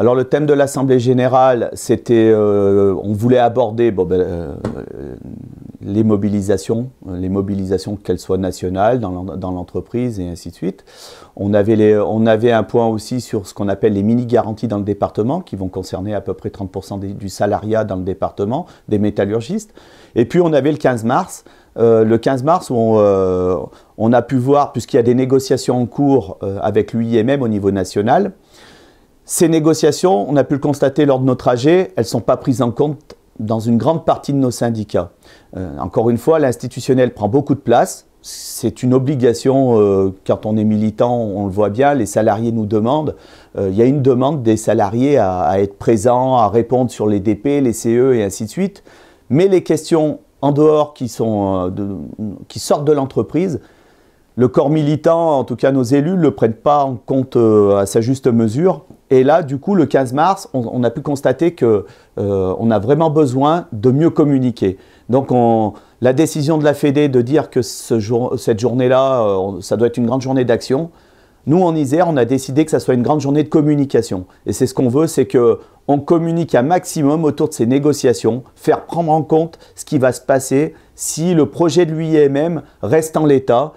Alors le thème de l'Assemblée générale, c'était, euh, on voulait aborder ben, euh, les mobilisations, les mobilisations qu'elles soient nationales dans l'entreprise et ainsi de suite. On avait, les, on avait un point aussi sur ce qu'on appelle les mini-garanties dans le département, qui vont concerner à peu près 30% du salariat dans le département, des métallurgistes. Et puis on avait le 15 mars, euh, le 15 mars, on, on a pu voir, puisqu'il y a des négociations en cours avec l'UIMM au niveau national, ces négociations, on a pu le constater lors de nos trajets, elles ne sont pas prises en compte dans une grande partie de nos syndicats. Euh, encore une fois, l'institutionnel prend beaucoup de place. C'est une obligation euh, quand on est militant, on le voit bien, les salariés nous demandent. Euh, il y a une demande des salariés à, être présents, à répondre sur les DP, les CE et ainsi de suite. Mais les questions en dehors sont, qui sortent de l'entreprise, le corps militant, en tout cas nos élus, ne le prennent pas en compte euh, à sa juste mesure. Et là, du coup, le 15 mars, on, a pu constater que euh, on a vraiment besoin de mieux communiquer. Donc, la décision de la Fédé de dire que ce jour, cette journée-là, euh, ça doit être une grande journée d'action. Nous, en Isère, on a décidé que ça soit une grande journée de communication. Et c'est ce qu'on veut, c'est qu'on communique un maximum autour de ces négociations, faire prendre en compte ce qui va se passer si le projet de l'UIMM reste en l'état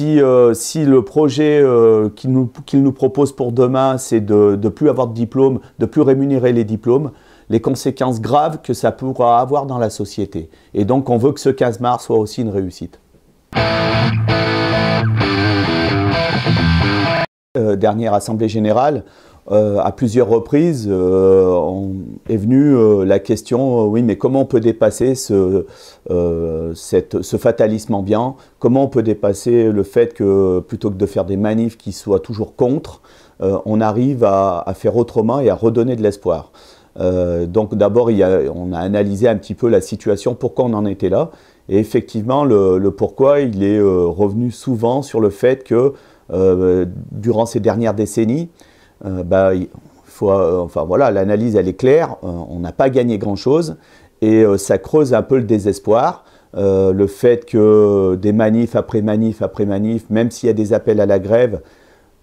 euh, si, le projet euh, qu'il nous, propose pour demain, c'est de ne plus avoir de diplôme, de plus rémunérer les diplômes, les conséquences graves que ça pourra avoir dans la société. Et donc on veut que ce 15 mars soit aussi une réussite. Euh, dernière assemblée générale, euh, à plusieurs reprises euh, est venue euh, la question oui, mais comment on peut dépasser ce, fatalisme ambiant Comment on peut dépasser le fait que plutôt que de faire des manifs qui soient toujours contre, on arrive à, faire autrement et à redonner de l'espoir donc d'abord, on a analysé un petit peu la situation, pourquoi on en était là. Et effectivement, le pourquoi, il est revenu souvent sur le fait que durant ces dernières décennies, euh, bah, faut, euh, enfin voilà, l'analyse elle est claire, euh, on n'a pas gagné grand-chose et ça creuse un peu le désespoir. le fait que des manifs après manifs après manifs, même s'il y a des appels à la grève,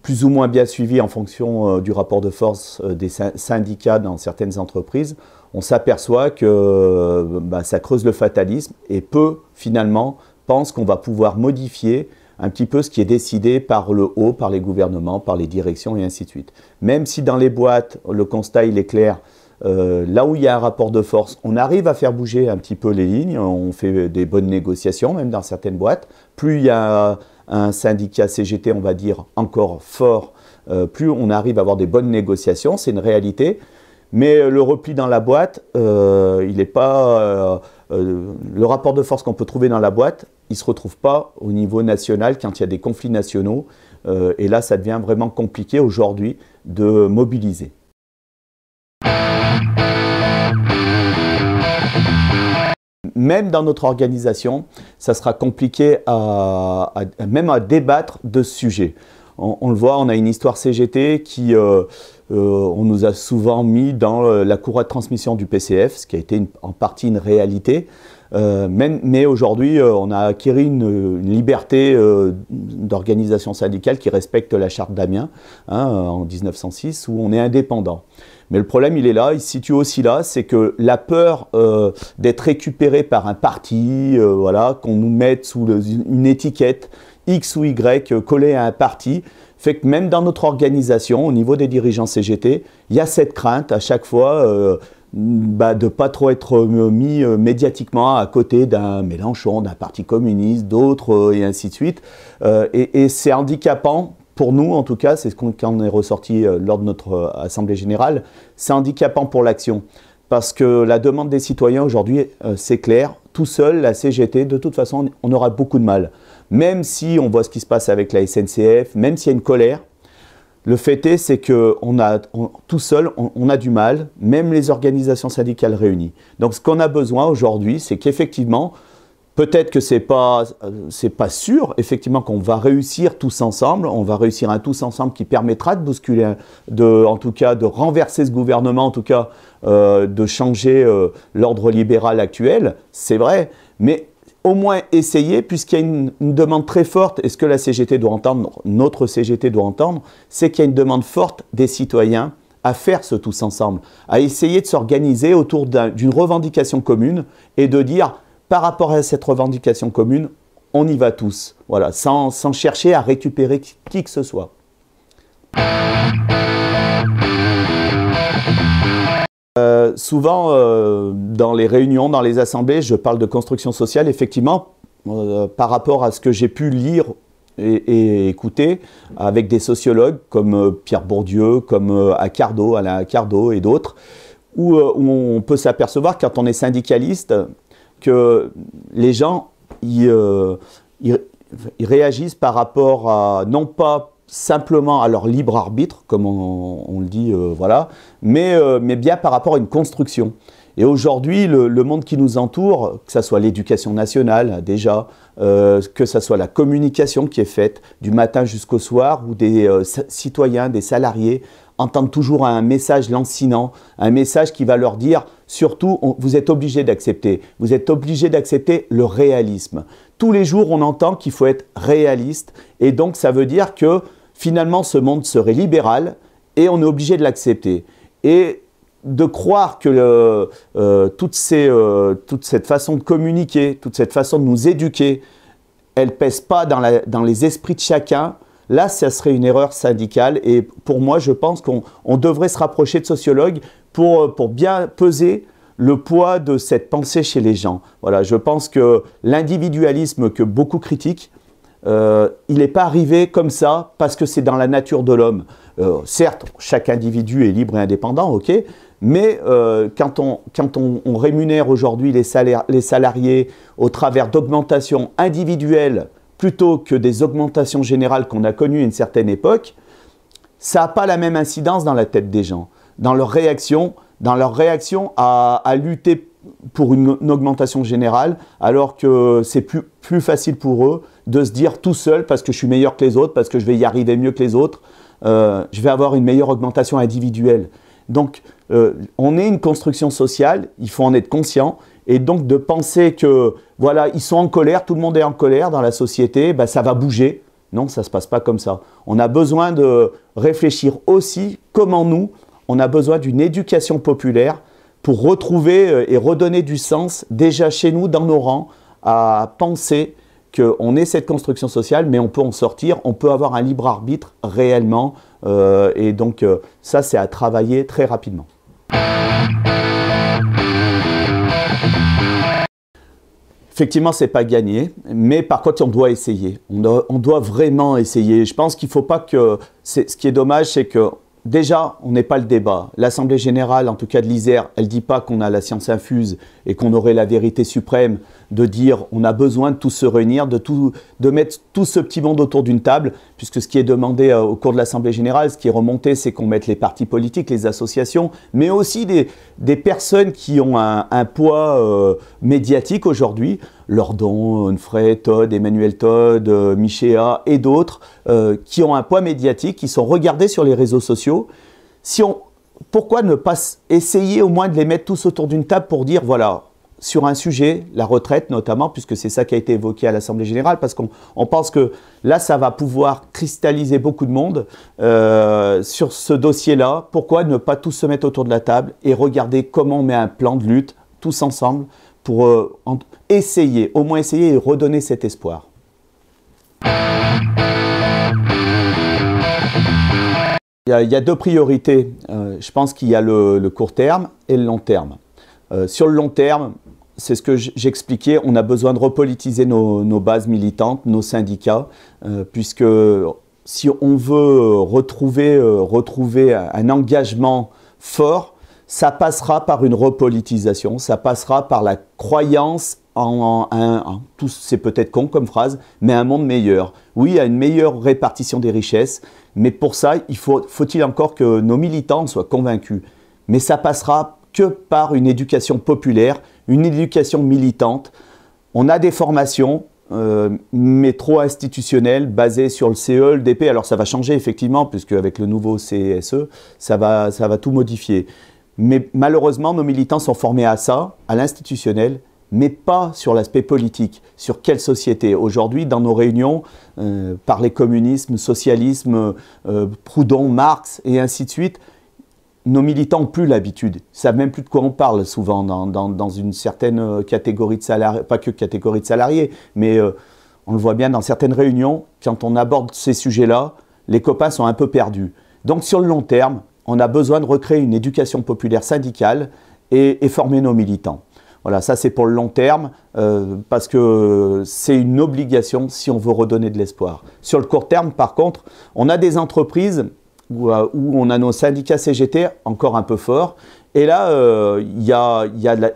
plus ou moins bien suivis en fonction du rapport de force des syndicats dans certaines entreprises, on s'aperçoit que bah, ça creuse le fatalisme et peu finalement pensent qu'on va pouvoir modifier un petit peu ce qui est décidé par le haut, par les gouvernements, par les directions et ainsi de suite. Même si dans les boîtes, le constat il est clair, euh, là où il y a un rapport de force, on arrive à faire bouger un petit peu les lignes, on fait des bonnes négociations, même dans certaines boîtes. Plus il y a un syndicat CGT, on va dire, encore fort, euh, plus on arrive à avoir des bonnes négociations, c'est une réalité. Mais euh, le repli dans la boîte, il n'est pas. le rapport de force qu'on peut trouver dans la boîte, ils ne se retrouvent pas au niveau national quand il y a des conflits nationaux. Euh, et là, ça devient vraiment compliqué aujourd'hui de mobiliser. Même dans notre organisation, ça sera compliqué même à débattre de ce sujet on, le voit, on a une histoire CGT qui, euh, euh, on nous a souvent mis dans euh, la courroie de transmission du PCF, ce qui a été en partie une réalité. mais, aujourd'hui, on a acquis une, liberté d'organisation syndicale qui respecte la charte d'Amiens hein, en 1906, où on est indépendant. Mais le problème, il est là, il se situe aussi là, c'est que la peur d'être récupéré par un parti, voilà, qu'on nous mette sous une étiquette, X ou Y collé à un parti, fait que même dans notre organisation, au niveau des dirigeants CGT, il y a cette crainte à chaque fois euh, bah, de ne pas trop être euh, mis euh, médiatiquement à côté d'un Mélenchon, d'un parti communiste, d'autres, et ainsi de suite. et, et c'est handicapant pour nous, en tout cas, c'est ce qu'on est ressorti lors de notre Assemblée générale, c'est handicapant pour l'action. Parce que la demande des citoyens aujourd'hui, c'est clair, tout seul, la CGT, de toute façon, on aura beaucoup de mal. Même si on voit ce qui se passe avec la SNCF, même s'il y a une colère, le fait est, c'est que on a, tout seul, on, a du mal, même les organisations syndicales réunies. Donc ce qu'on a besoin aujourd'hui, c'est qu'effectivement, Peut-être que ce n'est euh, pas sûr effectivement qu'on va réussir tous ensemble, on va réussir un tous ensemble qui permettra de bousculer, en tout cas de renverser ce gouvernement, en tout cas euh, de changer euh, l'ordre libéral actuel, c'est vrai, mais au moins essayer, puisqu'il y a une, demande très forte, et ce que la CGT doit entendre, notre CGT doit entendre, c'est qu'il y a une demande forte des citoyens à faire ce tous ensemble, à essayer de s'organiser autour d'une revendication commune et de dire par rapport à cette revendication commune, on y va tous, voilà, sans, chercher à récupérer qui, que ce soit. Euh, souvent, euh, dans les réunions, dans les assemblées, je parle de construction sociale, effectivement, euh, par rapport à ce que j'ai pu lire et, écouter avec des sociologues comme Pierre Bourdieu, comme Accardo, Alain Accardo et d'autres, où, on peut s'apercevoir quand on est syndicaliste que les gens euh, ils, réagissent par rapport à, non pas simplement à leur libre arbitre, comme on, le dit, euh, voilà, mais, euh, mais, bien par rapport à une construction. Et aujourd'hui, le, monde qui nous entoure, que ce soit l'éducation nationale déjà, que ce soit la communication qui est faite du matin jusqu'au soir, ou des citoyens, des salariés, entendent toujours un message lancinant, un message qui va leur dire surtout, vous êtes obligé d'accepter, vous êtes obligé d'accepter le réalisme. Tous les jours, on entend qu'il faut être réaliste, et donc ça veut dire que finalement, ce monde serait libéral, et on est obligé de l'accepter. Et de croire que euh, euh, toute cette façon de communiquer, toute cette façon de nous éduquer, elle pèse pas dans, dans les esprits de chacun, Là, ça serait une erreur syndicale et pour moi, je pense qu'on devrait se rapprocher de sociologues euh, pour, bien peser le poids de cette pensée chez les gens. Voilà, je pense que l'individualisme que beaucoup critiquent, euh, il n'est pas arrivé comme ça parce que c'est dans la nature de l'homme. Euh, certes, chaque individu est libre et indépendant, ok, mais quand, on, rémunère aujourd'hui les salariés au travers d'augmentations individuelles plutôt que des augmentations générales qu'on a connues à une certaine époque, ça n'a pas la même incidence dans la tête des gens, dans leur réaction, dans leur réaction à, lutter pour une, augmentation générale, alors que c'est plus, facile pour eux de se dire tout seul parce que je suis meilleur que les autres, parce que je vais y arriver mieux que les autres, euh, je vais avoir une meilleure augmentation individuelle. Donc, euh, on est une construction sociale, il faut en être conscient, et donc de penser que, voilà, ils sont en colère, tout le monde est en colère dans la société, ben, ça va bouger. Non, ça ne se passe pas comme ça. On a besoin de réfléchir aussi comment nous, on a besoin d'une éducation populaire pour retrouver euh, et redonner du sens déjà chez nous, dans nos rangs, à penser qu'on est cette construction sociale, mais on peut en sortir, on peut avoir un libre arbitre réellement. Euh, et donc euh, ça, c'est à travailler très rapidement. Effectivement, c'est pas gagné, mais par contre, on doit essayer. On doit, vraiment essayer. Je pense qu'il faut pas que. Ce qui est dommage, c'est que déjà, on n'est pas le débat. L'Assemblée générale, en tout cas de l'Isère, elle dit pas qu'on a la science infuse et qu'on aurait la vérité suprême de dire on a besoin de tous se réunir, de, tout, de mettre tout ce petit monde autour d'une table, puisque ce qui est demandé euh, au cours de l'Assemblée générale, ce qui est remonté, c'est qu'on mette les partis politiques, les associations, mais aussi des, personnes qui ont un, poids euh, médiatique aujourd'hui. Lordon, Onfray, Todd, Emmanuel Todd, euh, Michéa et d'autres qui ont un poids médiatique, qui sont regardés sur les réseaux sociaux. Si on, pourquoi ne pas essayer au moins de les mettre tous autour d'une table pour dire voilà, sur un sujet, la retraite notamment, puisque c'est ça qui a été évoqué à l'Assemblée générale, parce qu'on pense que là, ça va pouvoir cristalliser beaucoup de monde euh, sur ce dossier-là. Pourquoi ne pas tous se mettre autour de la table et regarder comment on met un plan de lutte tous ensemble pour euh, essayer, au moins essayer et redonner cet espoir. Il y, a, deux priorités. Euh, je pense qu'il y a le, court terme et le long terme. sur le long terme, c'est ce que j'expliquais, on a besoin de repolitiser nos, bases militantes, nos syndicats, euh, puisque si on veut retrouver, euh, retrouver un engagement fort, ça passera par une repolitisation, ça passera par la croyance en, en, c'est peut-être con comme phrase, mais un monde meilleur. Oui, à une meilleure répartition des richesses, mais pour ça, il faut, faut-il encore que nos militants soient convaincus. Mais ça passera que par une éducation populaire, une éducation militante. On a des formations, euh, mais trop institutionnelles, basées sur le CE, le DP. Alors ça va changer effectivement, puisque avec le nouveau CSE, ça va, ça va tout modifier. Mais malheureusement, nos militants sont formés à ça, à l'institutionnel, mais pas sur l'aspect politique, sur quelle société. Aujourd'hui, dans nos réunions, euh, par les communisme, socialisme, euh, Proudhon, Marx et ainsi de suite, nos militants n'ont plus l'habitude, ils savent même plus de quoi on parle souvent dans, une certaine euh, catégorie de salariés, pas que catégorie de salariés, mais euh, on le voit bien dans certaines réunions, quand on aborde ces sujets-là, les copains sont un peu perdus. Donc sur le long terme, on a besoin de recréer une éducation populaire syndicale et, former nos militants. Voilà, ça c'est pour le long terme, euh, parce que c'est une obligation si on veut redonner de l'espoir. Sur le court terme, par contre, on a des entreprises euh, où, on a nos syndicats CGT encore un peu fort Et là, euh, il y a,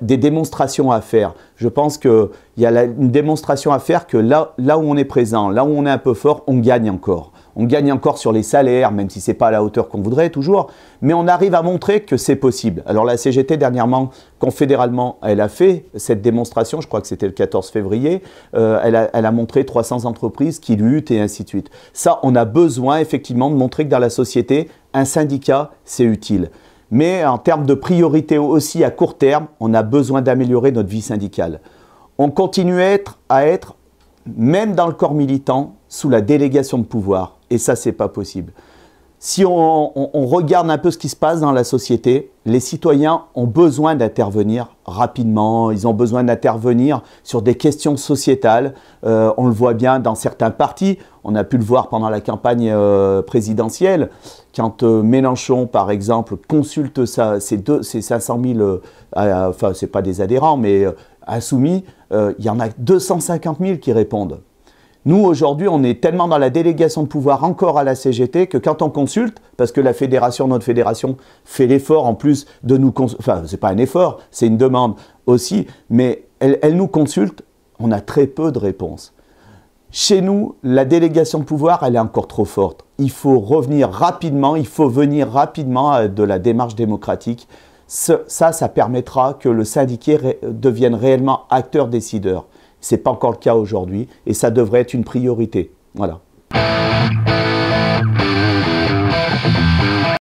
des démonstrations à faire. Je pense qu'il y a une démonstration à faire que là, là où on est présent, là où on est un peu fort, on gagne encore on gagne encore sur les salaires, même si ce n'est pas à la hauteur qu'on voudrait toujours, mais on arrive à montrer que c'est possible. Alors la CGT, dernièrement, confédéralement, elle a fait cette démonstration, je crois que c'était le 14 février, euh, elle, a, montré 300 entreprises qui luttent et ainsi de suite. Ça, on a besoin effectivement de montrer que dans la société, un syndicat, c'est utile. Mais en termes de priorité aussi à court terme, on a besoin d'améliorer notre vie syndicale. On continue à être, à être, même dans le corps militant, sous la délégation de pouvoir. Et ça, c'est pas possible. Si on, regarde un peu ce qui se passe dans la société, les citoyens ont besoin d'intervenir rapidement, ils ont besoin d'intervenir sur des questions sociétales. Euh, on le voit bien dans certains partis, on a pu le voir pendant la campagne euh, présidentielle, quand euh, Mélenchon, par exemple, consulte ses, 500 000, enfin, ce pas des adhérents, mais insoumis, il y en a 250 000 qui répondent. Nous, aujourd'hui, on est tellement dans la délégation de pouvoir encore à la CGT que quand on consulte, parce que la fédération, notre fédération, fait l'effort en plus de nous consulter, enfin, n'est pas un effort, c'est une demande aussi, mais elle, nous consulte, on a très peu de réponses. Chez nous, la délégation de pouvoir, elle est encore trop forte. Il faut revenir rapidement, il faut venir rapidement euh, de la démarche démocratique. ça, ça permettra que le syndiqué devienne réellement acteur décideur n'est pas encore le cas aujourd'hui et ça devrait être une priorité. Voilà.